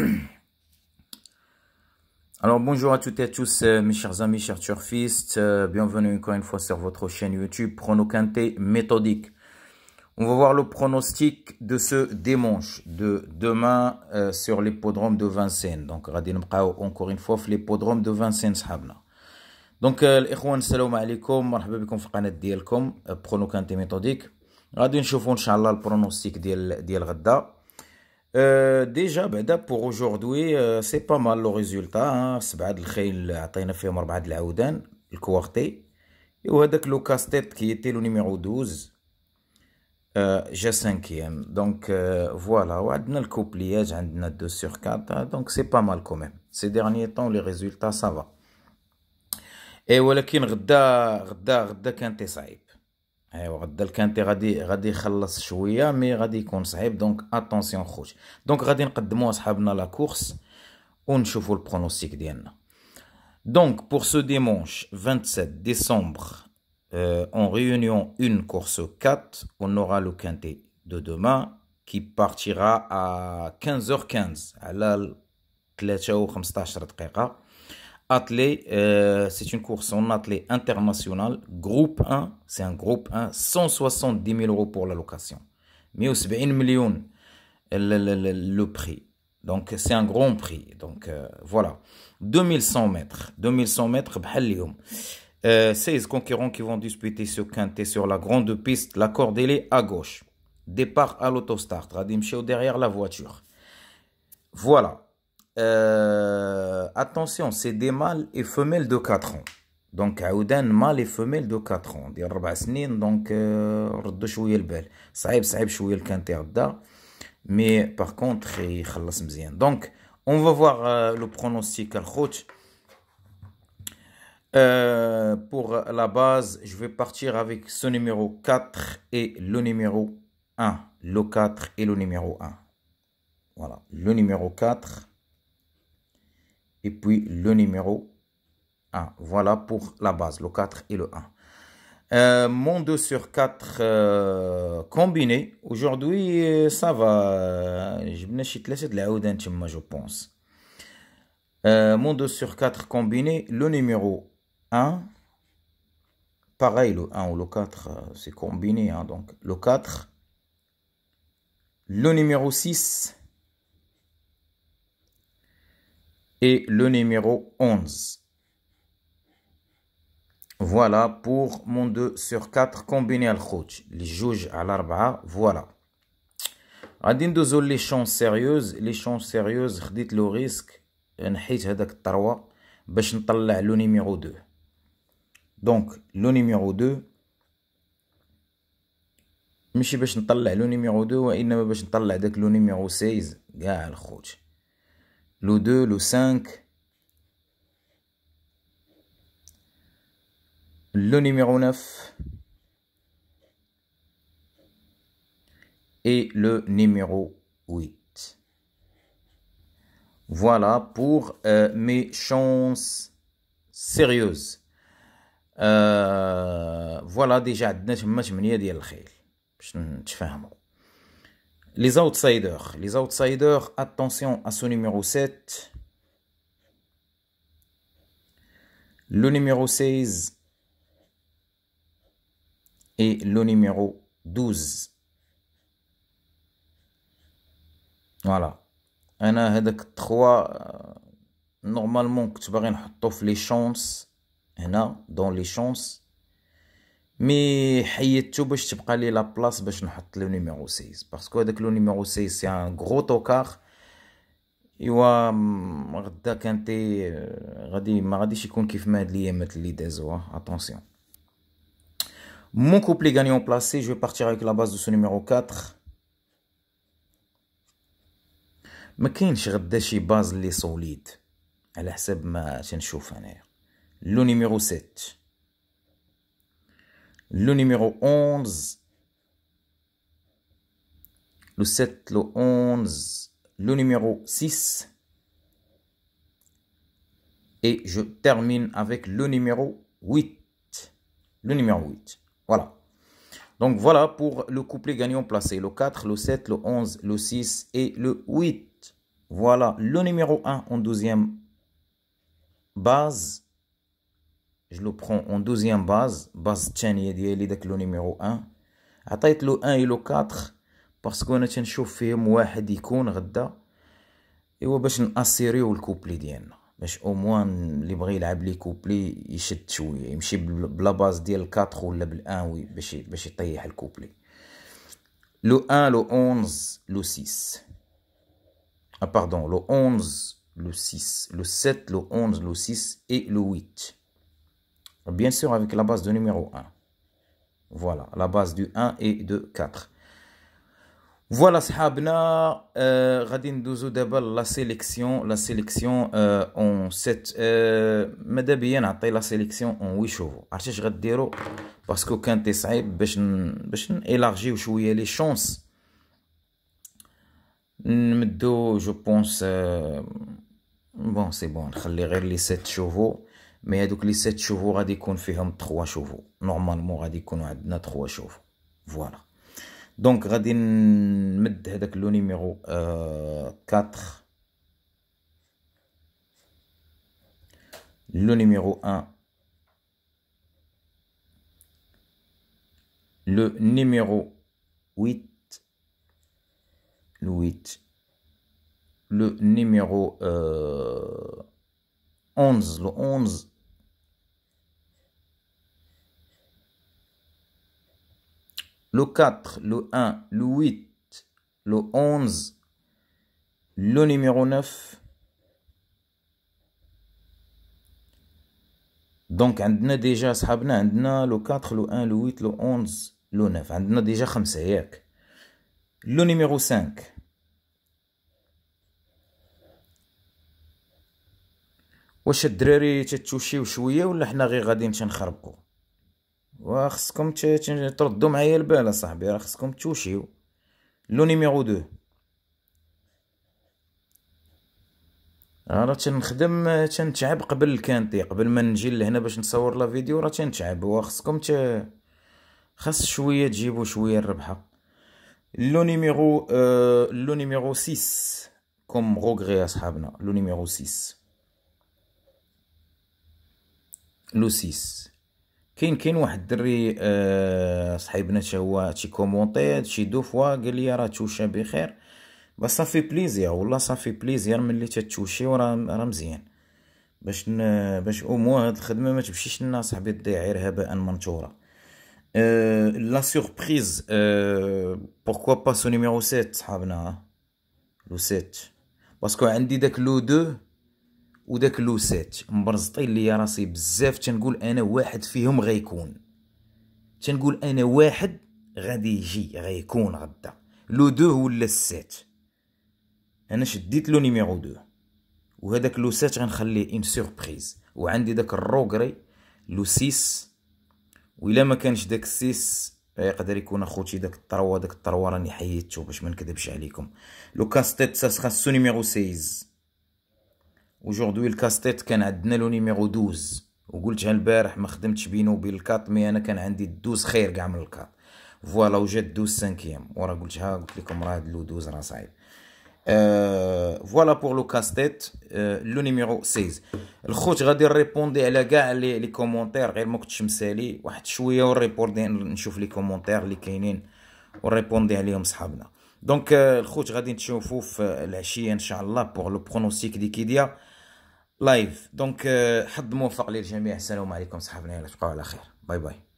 Alors bonjour à toutes et à tous euh, mes chers amis, chers turfistes, euh, bienvenue encore une fois sur votre chaîne YouTube Pronocanté méthodique. On va voir le pronostic de ce dimanche, de demain euh, sur l'hippodrome de Vincennes. Donc غادي نبقاو encore une fois l'hippodrome de Vincennes Donc les الاخوان salam عليكم مرحبا بكم في القناه ديالكم Prono ميثوديك غادي نشوفوا ان شاء le pronostic ديال ديال غدا euh, déjà, bada ben, pour aujourd'hui, euh, c'est pas mal le résultat. Hein. C'est hein. le atteint fait mon bad la le casse-tête qui était le numéro 12, euh, 5ème. Donc euh, voilà, on a le couple on 2 sur 4. Hein. Donc c'est pas mal quand même. Ces derniers temps, les résultats, ça va. Et voilà qui est le retard, un le quinté. va finir un peu, mais il sera difficile, donc attention. Donc, nous allons présenter à la course et nous le pronostic pronostics. Donc, pour ce dimanche 27 décembre, euh, en réunion une course 4, on aura le quinté de demain qui partira à 15h15, à la clé de 15 minutes athlée, euh, c'est une course en athlée international, Groupe 1, c'est un groupe 1, 170 000 euros pour la location. mais millions euh, le, le, le, prix. Donc c'est un grand prix. Donc euh, voilà. 2100 mètres. 2100 mètres, 16 concurrents qui vont disputer ce quintet sur la grande piste, la cordelée à gauche. Départ à l'autostart, Radim derrière la voiture. Voilà. Euh, attention, c'est des mâles et femelles de 4 ans. Donc, Aoudan, mâle et femelle de 4 ans, Donc, 4 euh, de donc on va voir euh, le pronostic pour la base, je vais partir avec ce numéro 4 et le numéro 1. Le 4 et le numéro 1. Voilà, le numéro 4 et puis le numéro 1. Voilà pour la base, le 4 et le 1. Euh, mon 2 sur 4 euh, combiné. Aujourd'hui, euh, ça va. Je vais laisser de la je pense. mon 2 sur 4 combiné, le numéro 1. Pareil, le 1 ou le 4, c'est combiné. Hein, donc, le 4. Le numéro 6. et le numéro 11. Voilà pour mon 2 sur 4 combiné à l'autre Les juges à l'arba, voilà. غادي ندوزو لي sérieuses les لي sérieuses, سيريوز خديت لو ريسك نحيت هذاك 3 باش نطلع le numéro 2 donc le numéro 2 ماشي باش نطلع le numéro 2 وانما باش نطلع داك لو نيميرو 16 كاع الخوت le 2, le 5, le numéro 9 et le numéro 8. Voilà pour euh, mes chances sérieuses. Euh, voilà déjà عندنا تما 8 ديال الخيل les outsiders. Les outsiders, attention à ce numéro 7. Le numéro 16. Et le numéro 12. Voilà. On a 3. Normalement, que tu vas les chances. dans les chances. مي حيدتو باش تبقى لي لا بلاص باش نحط لو نيميرو 6 باسكو هذاك لو نيميرو 6 سي ان غرو توكار ايوا غدا كانتي غادي ما غاديش يكون كيف ما هاد الايامات اللي دازوا اتونسيون مون couplet gagnant placé, je vais partir avec la base de ce numéro 4. ما كاينش غدا شي باز لي سوليد على حسب ما تنشوف انايا لو نيميرو 7 le numéro 11, le 7, le 11, le numéro 6. Et je termine avec le numéro 8. Le numéro 8. Voilà. Donc voilà pour le couplet gagnant placé. Le 4, le 7, le 11, le 6 et le 8. Voilà le numéro 1 en deuxième base je le prends en deuxième base base الثانيه ديالي داك le numéro 1 عطيت له 1 لو 4 باسكو انا تنشوف فيهم واحد يكون غدا ايوا باش ناسيريو الكوبلي ديالنا باش او موان اللي بغى يلعب لي كوبلي يشد شويه يمشي بلا باز ديال 4 ولا بال1 وي باش باش يطيح الكوبلي لو 1 لو 11 لو 6 ah pardon le 11 le 6 le 7 le 11 le 6 et le 8 Bien sûr, avec la base de numéro 1. Voilà, la base du 1 et de 4. Voilà, sahabna, euh, غادي ندوزو la sélection, la sélection euh, en 7 euh, مدابيا نعطي la sélection en 8 chevaux. عرفتي غديروا باسكو كان تصعيب باش باش نيلارجيو شويه لي شونس نمدو جو بونس بون سي بون نخلي غير les 7 euh, chevaux mais avec les 7 chevaux, on fait 3 chevaux. Normalement, on a 3 chevaux. Voilà. Donc, on a le numéro 4. Euh, le numéro 1. Le numéro 8. Le numéro 11. Euh, le 11. le 4, le 1, le 8, le 11, le numéro 9. Donc, عندنا déjà صحابنا عندنا le 4, le 1, le 8, le 11, le 9. عندنا déjà 5 ياك. Le numéro 5. واش الدراري تتوشيو شويه ولا حنا غير غادي نمشي تنخربقوا وخصكم تردوا معايا البال اصاحبي راه خصكم توشيو لو نيميرو دو راه تنخدم تنتعب قبل الكانتي قبل ما نجي لهنا باش نصور لا فيديو راه تنتعب وخصكم ت خاص شويه تجيبوا شويه الربحه لو نيميرو آه... لو نيميرو 6 كوم روغري اصحابنا لو نيميرو 6 لو 6 كاين كاين واحد الدري أه صاحبنا حتى هو تي كومونتي شي دو فوا قال لي راه توشا بخير بس صافي بليزير والله صافي بليزير ملي تتوشي وراه راه مزيان باش ن... باش اومو هاد الخدمه ما تمشيش لنا صاحبي تضيع غير هباء منثورا آه، لا سوربريز أه... بوركوا با سو نيميرو 7 صحابنا آه، لو 7 باسكو عندي داك لو 2 وداك لوسات مبرزطين ليا راسي بزاف تنقول انا واحد فيهم غيكون تنقول انا واحد غادي يجي غيكون غدا لو دو ولا السات انا شديت لو نيميرو دو وهداك لو سات غنخليه اون سوربريز وعندي داك الروغري لو سيس وإلا ما كانش داك السيس يقدر يكون اخوتي داك الطروه داك الطروه راني حيدته باش ما نكذبش عليكم لو كاستيت سا سخا سو نيميرو 16 وجوردوي الكاستيت كان عندنا لو نيميرو دوز وقلتها البارح ما خدمتش بينو وبين الكات مي انا كان عندي الدوز خير كاع من الكات فوالا وجات دوز سانكيام ورا قلتها قلت لكم راه لو دوز راه صعيب أه فوالا بور لو كاستيت أه لو نيميرو 16 الخوت غادي نريبوندي على كاع لي لي كومونتير غير ما كنتش مسالي واحد شويه وريبوندي نشوف لي كومونتير اللي كاينين وريبوندي عليهم صحابنا دونك آه، الخوت غادي نشوفو في العشيه ان شاء الله بور لو برونوستيك ديكيديا لايف دونك euh, حظ موفق للجميع السلام عليكم صحابنا العائله تبقاو على خير باي باي